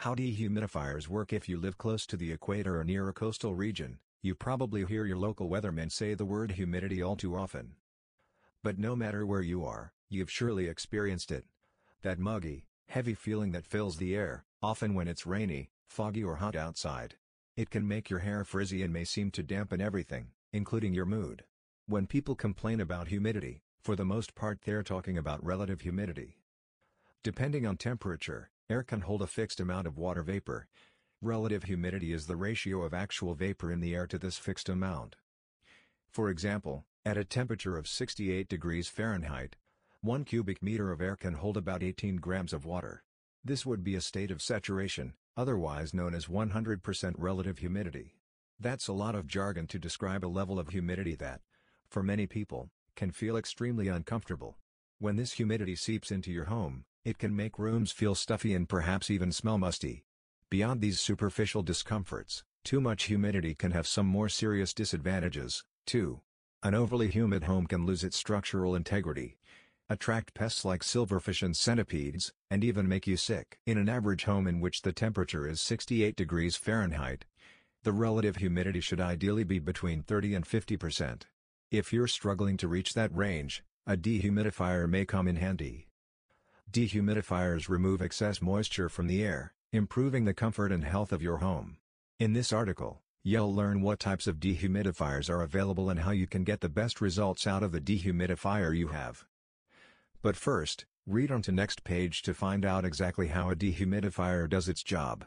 How dehumidifiers work if you live close to the equator or near a coastal region, you probably hear your local weatherman say the word humidity all too often. But no matter where you are, you've surely experienced it. That muggy, heavy feeling that fills the air, often when it's rainy, foggy or hot outside. It can make your hair frizzy and may seem to dampen everything, including your mood. When people complain about humidity, for the most part they're talking about relative humidity. Depending on temperature, Air can hold a fixed amount of water vapor. Relative humidity is the ratio of actual vapor in the air to this fixed amount. For example, at a temperature of 68 degrees Fahrenheit, 1 cubic meter of air can hold about 18 grams of water. This would be a state of saturation, otherwise known as 100% relative humidity. That's a lot of jargon to describe a level of humidity that, for many people, can feel extremely uncomfortable. When this humidity seeps into your home, it can make rooms feel stuffy and perhaps even smell musty. Beyond these superficial discomforts, too much humidity can have some more serious disadvantages, too. An overly humid home can lose its structural integrity, attract pests like silverfish and centipedes, and even make you sick. In an average home in which the temperature is 68 degrees Fahrenheit, the relative humidity should ideally be between 30 and 50 percent. If you're struggling to reach that range, a dehumidifier may come in handy. Dehumidifiers remove excess moisture from the air, improving the comfort and health of your home. In this article, you'll learn what types of dehumidifiers are available and how you can get the best results out of the dehumidifier you have. But first, read on to next page to find out exactly how a dehumidifier does its job.